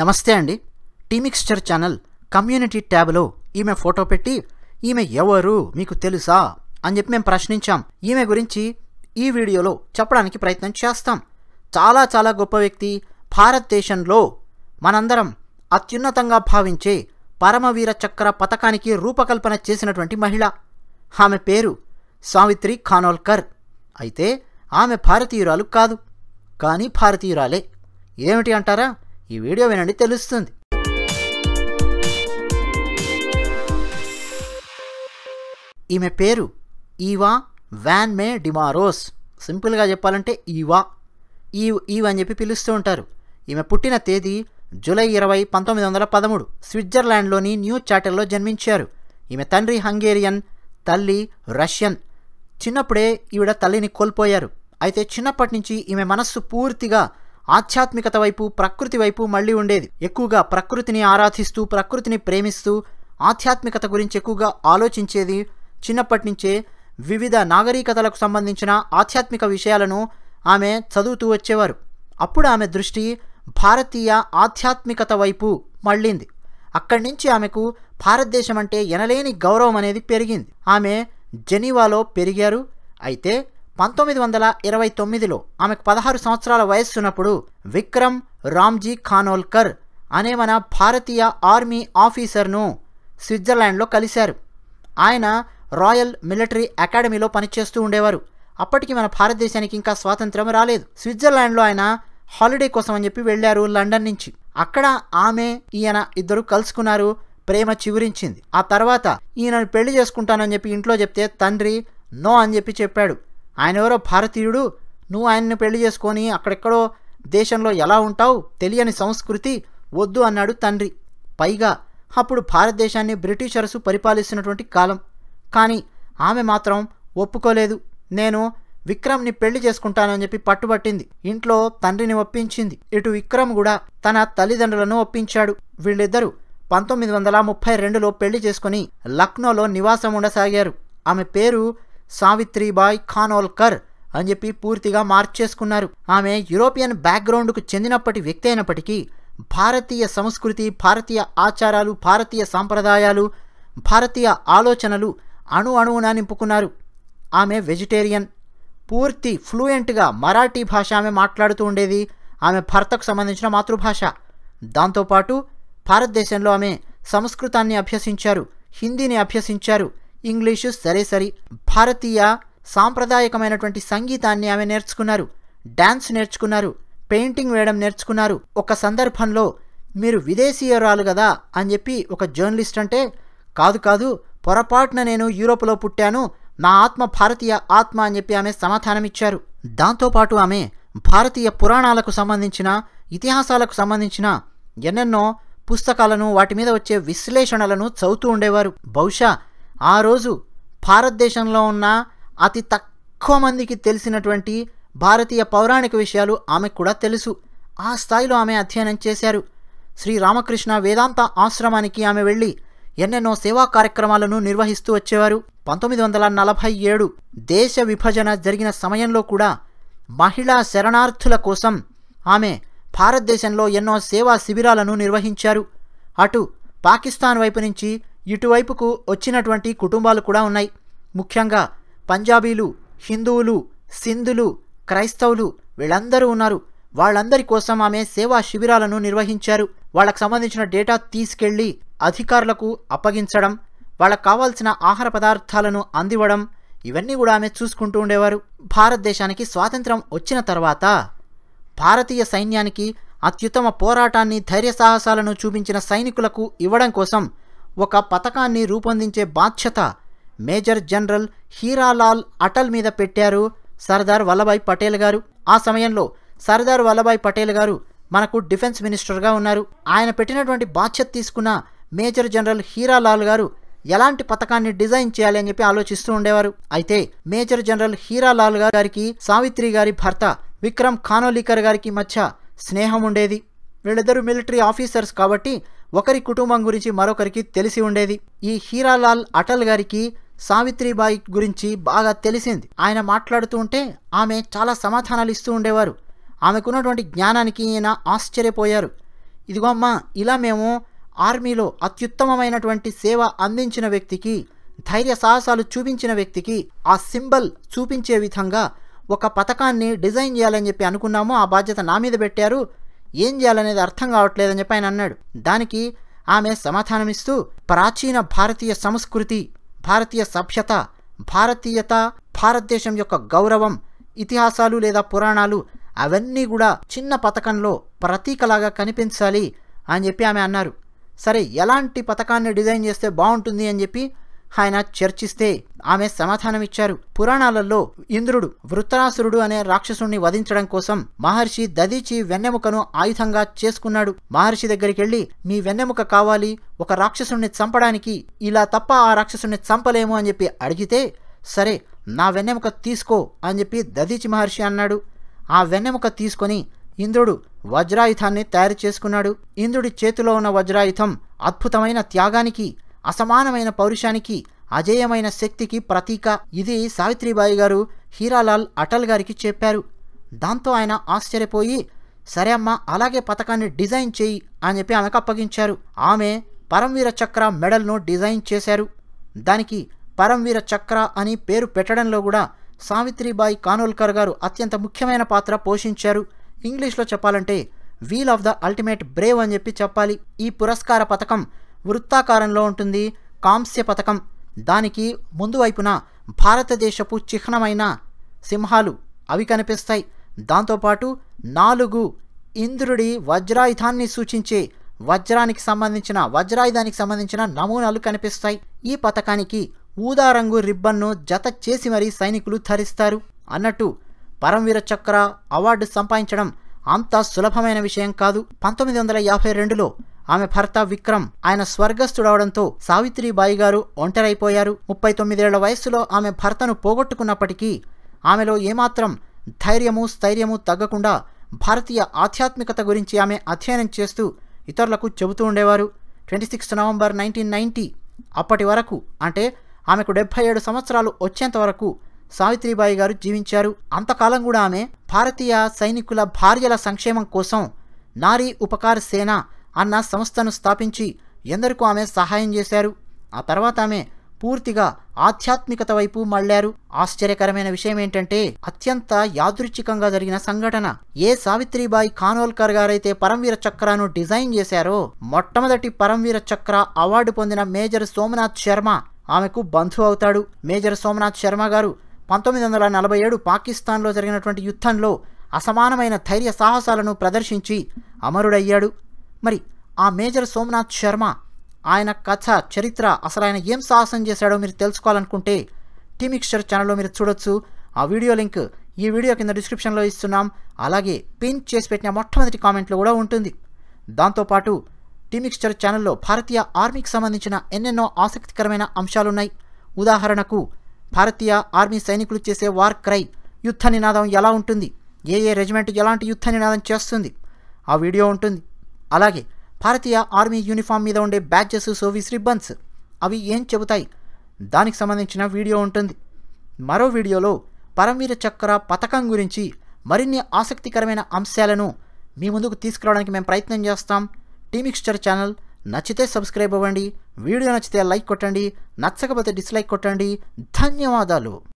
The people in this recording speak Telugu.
నమస్తే అండి టీమిక్స్చర్ ఛానల్ కమ్యూనిటీ ట్యాబ్లో ఈమె ఫోటో పెట్టి ఈమె ఎవరు మీకు తెలుసా అని చెప్పి మేము ప్రశ్నించాం ఈమె గురించి ఈ వీడియోలో చెప్పడానికి ప్రయత్నం చేస్తాం చాలా చాలా గొప్ప వ్యక్తి భారతదేశంలో మనందరం అత్యున్నతంగా భావించే పరమవీర చక్ర పథకానికి రూపకల్పన చేసినటువంటి మహిళ ఆమె పేరు సావిత్రి ఖానోల్కర్ అయితే ఆమె భారతీయురాలు కాదు కానీ భారతీయురాలే ఏమిటి అంటారా ఈ వీడియో వినండి తెలుస్తుంది ఈమె పేరు ఈవా వ్యాన్ మే డిమారోస్ సింపుల్గా చెప్పాలంటే ఈవా ఈ ఈవ్ అని చెప్పి పిలుస్తూ ఉంటారు ఈమె పుట్టిన తేదీ జూలై ఇరవై పంతొమ్మిది వందల పదమూడు స్విట్జర్లాండ్లోని న్యూ చాటర్లో జన్మించారు ఈమె తండ్రి హంగేరియన్ తల్లి రష్యన్ చిన్నప్పుడే ఈవిడ తల్లిని కోల్పోయారు అయితే చిన్నప్పటి నుంచి ఈమె మనస్సు పూర్తిగా ఆధ్యాత్మికత వైపు ప్రకృతి వైపు మళ్ళీ ఉండేది ఎక్కువగా ప్రకృతిని ఆరాధిస్తూ ప్రకృతిని ప్రేమిస్తూ ఆధ్యాత్మికత గురించి ఎక్కువగా ఆలోచించేది చిన్నప్పటి నుంచే వివిధ నాగరికతలకు సంబంధించిన ఆధ్యాత్మిక విషయాలను ఆమె చదువుతూ వచ్చేవారు అప్పుడు ఆమె దృష్టి భారతీయ ఆధ్యాత్మికత వైపు మళ్ళీంది అక్కడి నుంచి ఆమెకు భారతదేశం అంటే ఎనలేని గౌరవం అనేది పెరిగింది ఆమె జెనీవాలో పెరిగారు అయితే పంతొమ్మిది వందల ఇరవై తొమ్మిదిలో ఆమెకు పదహారు సంవత్సరాల వయస్సున్నప్పుడు విక్రమ్ రామ్జీ ఖానోల్కర్ అనే మన భారతీయ ఆర్మీ ఆఫీసర్ను స్విట్జర్లాండ్లో కలిశారు ఆయన రాయల్ మిలిటరీ అకాడమీలో పనిచేస్తూ ఉండేవారు అప్పటికి మన భారతదేశానికి ఇంకా స్వాతంత్రం రాలేదు స్విట్జర్లాండ్లో ఆయన హాలిడే కోసం అని చెప్పి వెళ్ళారు లండన్ నుంచి అక్కడ ఆమె ఈయన ఇద్దరు కలుసుకున్నారు ప్రేమ చివరించింది ఆ తర్వాత ఈయనను పెళ్లి చేసుకుంటానని చెప్పి ఇంట్లో చెప్తే తండ్రి నో అని చెప్పి చెప్పాడు ఆయన ఎవరో భారతీయుడు నువ్వు ఆయన్ని పెళ్లి చేసుకొని అక్కడెక్కడో దేశంలో ఎలా ఉంటావు తెలియని సంస్కృతి వద్దు అన్నాడు తండ్రి పైగా అప్పుడు భారతదేశాన్ని బ్రిటిషర్సు పరిపాలిస్తున్నటువంటి కాలం కానీ ఆమె మాత్రం ఒప్పుకోలేదు నేను విక్రమ్ని పెళ్లి చేసుకుంటానని చెప్పి పట్టుబట్టింది ఇంట్లో తండ్రిని ఒప్పించింది ఇటు విక్రమ్ కూడా తన తల్లిదండ్రులను ఒప్పించాడు వీళ్ళిద్దరూ పంతొమ్మిది వందల ముప్పై రెండులో పెళ్లి చేసుకుని లక్నోలో నివాసం ఉండసాగారు ఆమె పేరు సావిత్రిబాయ్ ఖానోల్కర్ అని చెప్పి పూర్తిగా మార్చేసుకున్నారు ఆమె యూరోపియన్ బ్యాక్గ్రౌండ్కు చెందినప్పటి వ్యక్తి అయినప్పటికీ భారతీయ సంస్కృతి భారతీయ ఆచారాలు భారతీయ సాంప్రదాయాలు భారతీయ ఆలోచనలు అణు అణువున నింపుకున్నారు ఆమె వెజిటేరియన్ పూర్తి ఫ్లూయెంట్గా మరాఠీ భాష ఆమె మాట్లాడుతూ ఉండేది ఆమె భర్తకు సంబంధించిన మాతృభాష దాంతోపాటు భారతదేశంలో ఆమె సంస్కృతాన్ని అభ్యసించారు హిందీని అభ్యసించారు ఇంగ్లీషు సరే సరి భారతీయ సాంప్రదాయకమైనటువంటి సంగీతాన్ని ఆమె నేర్చుకున్నారు డ్యాన్స్ నేర్చుకున్నారు పెయింటింగ్ వేయడం నేర్చుకున్నారు ఒక సందర్భంలో మీరు విదేశీయురాలు కదా అని చెప్పి ఒక జర్నలిస్ట్ అంటే కాదు కాదు పొరపాటున నేను యూరోప్లో పుట్టాను నా ఆత్మ భారతీయ ఆత్మ అని చెప్పి ఆమె సమాధానమిచ్చారు దాంతోపాటు ఆమె భారతీయ పురాణాలకు సంబంధించిన ఇతిహాసాలకు సంబంధించిన ఎన్నెన్నో పుస్తకాలను వాటి మీద వచ్చే విశ్లేషణలను చదువుతూ ఉండేవారు బహుశా ఆ రోజు భారతదేశంలో ఉన్న అతి తక్కువ మందికి తెలిసినటువంటి భారతీయ పౌరాణిక విషయాలు ఆమెకు కూడా తెలుసు ఆ స్థాయిలో ఆమె అధ్యయనం చేశారు శ్రీ రామకృష్ణ వేదాంత ఆశ్రమానికి ఆమె వెళ్ళి ఎన్నెన్నో సేవా కార్యక్రమాలను నిర్వహిస్తూ వచ్చేవారు పంతొమ్మిది వందల నలభై ఏడు దేశ విభజన జరిగిన సమయంలో కూడా మహిళా శరణార్థుల కోసం ఆమె భారతదేశంలో ఎన్నో సేవా శిబిరాలను నిర్వహించారు అటు పాకిస్తాన్ వైపు నుంచి ఇటువైపుకు వచ్చినటువంటి కుటుంబాలు కూడా ఉన్నాయి ముఖ్యంగా పంజాబీలు హిందువులు సింధులు క్రైస్తవులు వీళ్ళందరూ ఉన్నారు వాళ్ళందరి కోసం ఆమె సేవా శిబిరాలను నిర్వహించారు వాళ్ళకు సంబంధించిన డేటా తీసుకెళ్లి అధికారులకు అప్పగించడం వాళ్ళకు కావాల్సిన ఆహార పదార్థాలను అందివ్వడం ఇవన్నీ కూడా ఆమె చూసుకుంటూ ఉండేవారు భారతదేశానికి స్వాతంత్రం వచ్చిన తర్వాత భారతీయ సైన్యానికి అత్యుత్తమ పోరాటాన్ని ధైర్య సాహసాలను చూపించిన సైనికులకు ఇవ్వడం కోసం ఒక పథకాన్ని రూపొందించే బాధ్యత మేజర్ జనరల్ హీరాలాల్ అటల్ మీద పెట్టారు సర్దార్ వల్లభాయ్ పటేల్ గారు ఆ సమయంలో సర్దార్ వల్లభాయ్ పటేల్ గారు మనకు డిఫెన్స్ మినిస్టర్గా ఉన్నారు ఆయన పెట్టినటువంటి బాధ్యత తీసుకున్న మేజర్ జనరల్ హీరాలాల్ గారు ఎలాంటి పథకాన్ని డిజైన్ చేయాలి అని చెప్పి ఆలోచిస్తూ ఉండేవారు అయితే మేజర్ జనరల్ హీరాలాల్ గారికి సావిత్రి గారి భర్త విక్రమ్ ఖానోలీకర్ గారికి మధ్య స్నేహం ఉండేది వీళ్ళిద్దరూ మిలిటరీ ఆఫీసర్స్ కాబట్టి ఒకరి కుటుంబం గురించి మరొకరికి తెలిసి ఉండేది ఈ హీరాలాల్ అటల్ గారికి సావిత్రిబాయి గురించి బాగా తెలిసింది ఆయన మాట్లాడుతూ ఉంటే ఆమె చాలా సమాధానాలు ఇస్తూ ఉండేవారు ఆమెకున్నటువంటి జ్ఞానానికి ఈయన ఆశ్చర్యపోయారు ఇదిగో అమ్మా ఇలా మేము ఆర్మీలో అత్యుత్తమమైనటువంటి సేవ అందించిన వ్యక్తికి ధైర్య సాహసాలు చూపించిన వ్యక్తికి ఆ సింబల్ చూపించే విధంగా ఒక పథకాన్ని డిజైన్ చేయాలని చెప్పి అనుకున్నాము ఆ బాధ్యత నా మీద పెట్టారు ఏం చేయాలనేది అర్థం కావట్లేదని చెప్పి ఆయన అన్నాడు దానికి ఆమె సమాధానమిస్తూ ప్రాచీన భారతీయ సంస్కృతి భారతీయ సభ్యత భారతీయత భారతదేశం యొక్క గౌరవం ఇతిహాసాలు లేదా పురాణాలు అవన్నీ కూడా చిన్న పథకంలో ప్రతీకలాగా కనిపించాలి అని చెప్పి ఆమె అన్నారు సరే ఎలాంటి పథకాన్ని డిజైన్ చేస్తే బాగుంటుంది అని చెప్పి ఆయన చర్చిస్తే ఆమె సమాధానమిచ్చారు పురాణాలలో ఇంద్రుడు వృత్తరాసురుడు అనే రాక్షసుణ్ణి వధించడం కోసం మహర్షి దదీచి వెన్నెముకను ఆయుధంగా చేసుకున్నాడు మహర్షి దగ్గరికి వెళ్ళి మీ వెన్నెముక కావాలి ఒక రాక్షసుణ్ణి చంపడానికి ఇలా తప్ప ఆ రాక్షసుణ్ణి చంపలేము అని చెప్పి అడిగితే సరే నా వెన్నెముక తీసుకో అని చెప్పి దదీచి మహర్షి అన్నాడు ఆ వెన్నెముక తీసుకొని ఇంద్రుడు వజ్రాయుధాన్ని తయారు చేసుకున్నాడు ఇంద్రుడి చేతిలో ఉన్న వజ్రాయుధం అద్భుతమైన త్యాగానికి అసమానమైన పౌరుషానికి అజేయమైన శక్తికి ప్రతీక ఇది సావిత్రిబాయి గారు హీరాలాల్ అటల్ గారికి చెప్పారు దాంతో ఆయన ఆశ్చర్యపోయి సరే అమ్మ అలాగే పథకాన్ని డిజైన్ చేయి అని చెప్పి ఆమెకు అప్పగించారు ఆమె పరమవీర చక్ర మెడల్ను డిజైన్ చేశారు దానికి పరమవీర చక్ర అని పేరు పెట్టడంలో కూడా సావిత్రిబాయి కానోల్కర్ గారు అత్యంత ముఖ్యమైన పాత్ర పోషించారు ఇంగ్లీష్లో చెప్పాలంటే wheel of the ultimate brave అని చెప్పి చెప్పాలి ఈ పురస్కార పథకం వృత్తాకారంలో ఉంటుంది కాంస్య పథకం దానికి ముందు వైపున భారతదేశపు చిహ్నమైన సింహాలు అవి కనిపిస్తాయి దాంతోపాటు నాలుగు ఇంద్రుడి వజ్రాయుధాన్ని సూచించే వజ్రానికి సంబంధించిన వజ్రాయుధానికి సంబంధించిన నమూనాలు కనిపిస్తాయి ఈ పథకానికి ఊదారంగు రిబ్బన్ను జత చేసి మరీ సైనికులు ధరిస్తారు అన్నట్టు పరమవీర చక్ర అవార్డు సంపాదించడం అంత సులభమైన విషయం కాదు పంతొమ్మిది వందల యాభై రెండులో ఆమె భర్త విక్రమ్ ఆయన స్వర్గస్థుడవడంతో సావిత్రిబాయి గారు ఒంటరైపోయారు ముప్పై తొమ్మిదేళ్ల వయస్సులో ఆమె భర్తను పోగొట్టుకున్నప్పటికీ ఆమెలో ఏమాత్రం ధైర్యము స్థైర్యము తగ్గకుండా భారతీయ ఆధ్యాత్మికత గురించి ఆమె అధ్యయనం చేస్తూ ఇతరులకు చెబుతూ ఉండేవారు twenty sixth November nineteen ninety అప్పటి వరకు అంటే ఆమెకు డెబ్బై ఏడు సంవత్సరాలు వచ్చేంత వరకు సావిత్రిబాయి గారు జీవించారు అంతకాలం కూడా ఆమె భారతీయ సైనికుల భార్యల సంక్షేమం కోసం నారీ ఉపకార సేన అన్న సంస్థను స్థాపించి ఎందరికో ఆమె సహాయం చేశారు ఆ తర్వాత ఆమె పూర్తిగా ఆధ్యాత్మికత వైపు మళ్లారు ఆశ్చర్యకరమైన విషయం ఏంటంటే అత్యంత యాదృచ్ఛికంగా జరిగిన సంఘటన ఏ సావిత్రిబాయి ఖానోల్కర్ గారైతే పరంవీర చక్రను డిజైన్ చేశారో మొట్టమొదటి పరంవీర చక్ర అవార్డు పొందిన మేజర్ సోమనాథ్ శర్మ ఆమెకు బంధు అవుతాడు మేజర్ సోమనాథ్ శర్మ గారు పంతొమ్మిది వందల నలభై ఏడు పాకిస్తాన్లో జరిగినటువంటి యుద్ధంలో అసమానమైన ధైర్య సాహసాలను ప్రదర్శించి అమరుడయ్యాడు మరి ఆ మేజర్ సోమనాథ్ శర్మ ఆయన కథ చరిత్ర అసలు ఆయన ఏం సాహసం చేశాడో మీరు తెలుసుకోవాలనుకుంటే టీమిక్స్చర్ ఛానల్లో మీరు చూడొచ్చు ఆ వీడియో లింక్ ఈ వీడియో కింద డిస్క్రిప్షన్లో ఇస్తున్నాం అలాగే పిన్ చేసి పెట్టిన మొట్టమొదటి కామెంట్లో కూడా ఉంటుంది దాంతోపాటు టీమిక్స్చర్ ఛానల్లో భారతీయ ఆర్మీకి సంబంధించిన ఎన్నెన్నో ఆసక్తికరమైన అంశాలున్నాయి ఉదాహరణకు భారతీయ ఆర్మీ సైనికులు చేసే వార్ క్రై యుద్ధ నినాదం ఎలా ఉంటుంది ఏ ఏ రెజిమెంట్ ఎలాంటి యుద్ధ నినాదం చేస్తుంది ఆ వీడియో ఉంటుంది అలాగే భారతీయ ఆర్మీ యూనిఫామ్ మీద ఉండే బ్యాచెస్ సర్వీస్ రిబ్బన్స్ అవి ఏం చెబుతాయి దానికి సంబంధించిన వీడియో ఉంటుంది మరో వీడియోలో పరమవీర చక్ర పథకం గురించి మరిన్ని ఆసక్తికరమైన అంశాలను మీ ముందుకు తీసుకురావడానికి మేము ప్రయత్నం చేస్తాం టీమిక్స్చర్ ఛానల్ నచ్చితే సబ్స్క్రైబ్ అవ్వండి వీడియో నచ్చితే లైక్ కొట్టండి నచ్చకపోతే డిస్లైక్ కొట్టండి ధన్యవాదాలు